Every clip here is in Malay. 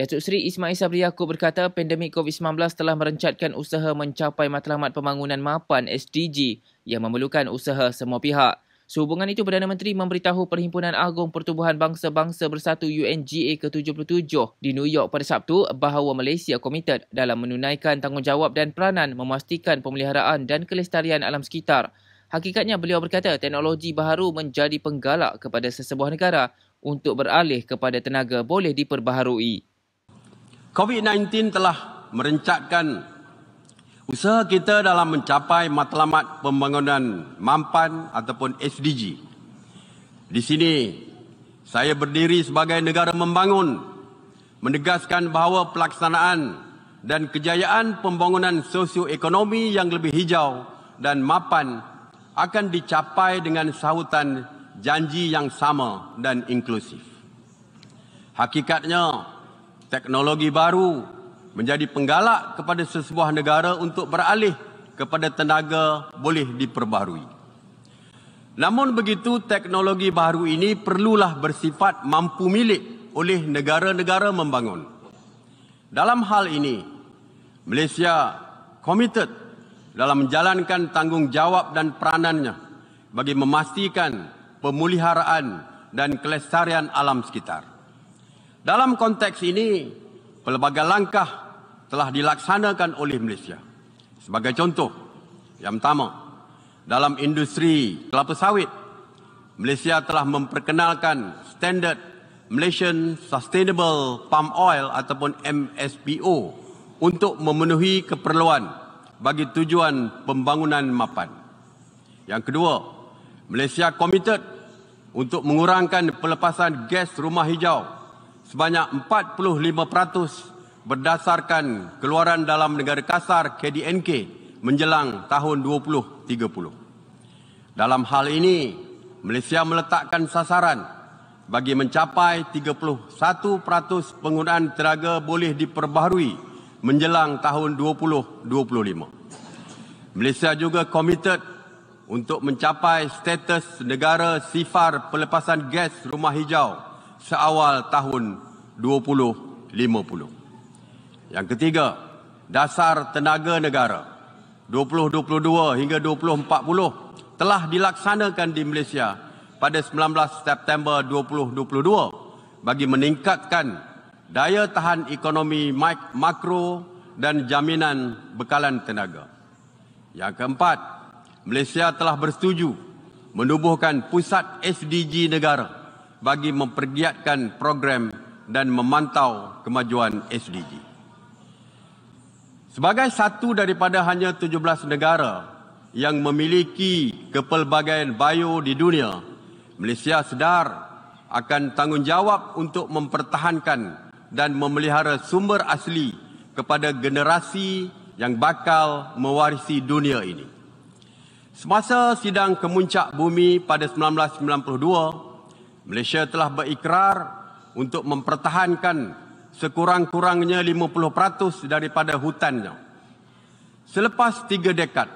Datuk Seri Ismail Sabri Yaakob berkata pandemik COVID-19 telah merencatkan usaha mencapai matlamat pembangunan mapan SDG yang memerlukan usaha semua pihak. Sehubungan itu, Perdana Menteri memberitahu Perhimpunan Agung Pertubuhan Bangsa-Bangsa Bersatu UNGA ke-77 di New York pada Sabtu bahawa Malaysia komited dalam menunaikan tanggungjawab dan peranan memastikan pemeliharaan dan kelestarian alam sekitar. Hakikatnya, beliau berkata teknologi baru menjadi penggalak kepada sesebuah negara untuk beralih kepada tenaga boleh diperbaharui. COVID-19 telah merencatkan usaha kita dalam mencapai matlamat pembangunan mampan ataupun SDG. Di sini, saya berdiri sebagai negara membangun, menegaskan bahawa pelaksanaan dan kejayaan pembangunan sosioekonomi yang lebih hijau dan mapan akan dicapai dengan sahutan janji yang sama dan inklusif. Hakikatnya, teknologi baru menjadi penggalak kepada sesebuah negara untuk beralih kepada tenaga boleh diperbaharui. Namun begitu teknologi baru ini perlulah bersifat mampu milik oleh negara-negara membangun. Dalam hal ini, Malaysia komited dalam menjalankan tanggungjawab dan peranannya bagi memastikan pemuliharaan dan kelestarian alam sekitar. Dalam konteks ini, pelbagai langkah telah dilaksanakan oleh Malaysia. Sebagai contoh, yang pertama, dalam industri kelapa sawit, Malaysia telah memperkenalkan standard Malaysian Sustainable Palm Oil ataupun MSPO untuk memenuhi keperluan bagi tujuan pembangunan mapan. Yang kedua, Malaysia komited untuk mengurangkan pelepasan gas rumah hijau sebanyak 45% berdasarkan keluaran dalam negara kasar KDNK menjelang tahun 2030. Dalam hal ini, Malaysia meletakkan sasaran bagi mencapai 31% penggunaan tenaga boleh diperbaharui menjelang tahun 2025. Malaysia juga komited untuk mencapai status negara sifar pelepasan gas rumah hijau seawal tahun 2050. Yang ketiga, dasar tenaga negara 2022 hingga 2040 telah dilaksanakan di Malaysia pada 19 September 2022 bagi meningkatkan daya tahan ekonomi makro dan jaminan bekalan tenaga. Yang keempat, Malaysia telah bersetuju menubuhkan pusat SDG negara 2030 bagi mempergiatkan program dan memantau kemajuan SDG. Sebagai satu daripada hanya 17 negara yang memiliki kepelbagaian bio di dunia, Malaysia sedar akan tanggungjawab untuk mempertahankan dan memelihara sumber asli kepada generasi yang bakal mewarisi dunia ini. Semasa sidang kemuncak bumi pada 1992, Malaysia telah berikrar untuk mempertahankan sekurang-kurangnya 50% daripada hutannya. Selepas tiga dekad,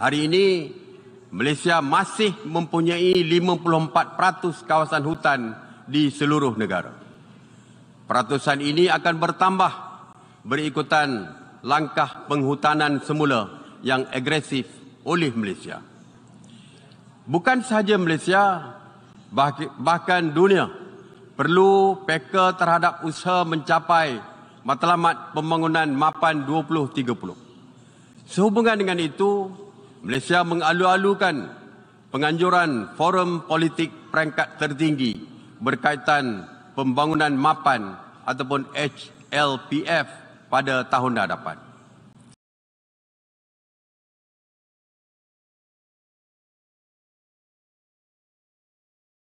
hari ini Malaysia masih mempunyai 54% kawasan hutan di seluruh negara. Peratusan ini akan bertambah berikutan langkah penghutanan semula yang agresif oleh Malaysia. Bukan sahaja Malaysia, bahkan dunia perlu peka terhadap usaha mencapai matlamat pembangunan mapan 2030. Sehubungan dengan itu, Malaysia mengalu-alukan penganjuran forum politik peringkat tertinggi berkaitan pembangunan mapan ataupun HLPF pada tahun hadapan.